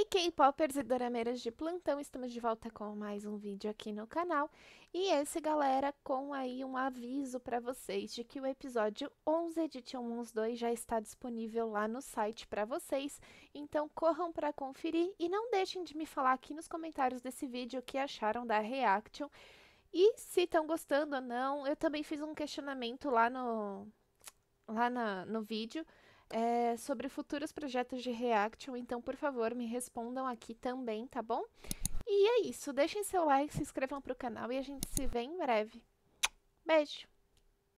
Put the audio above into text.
E K-popers e dorameiras de plantão, estamos de volta com mais um vídeo aqui no canal. E esse, galera, com aí um aviso para vocês de que o episódio 11 de Tionmons 2 já está disponível lá no site para vocês. Então corram para conferir e não deixem de me falar aqui nos comentários desse vídeo o que acharam da reaction. E se estão gostando ou não, eu também fiz um questionamento lá no lá na, no vídeo é, sobre futuros projetos de Reaction, então por favor me respondam aqui também, tá bom? E é isso, deixem seu like, se inscrevam para o canal e a gente se vê em breve. Beijo!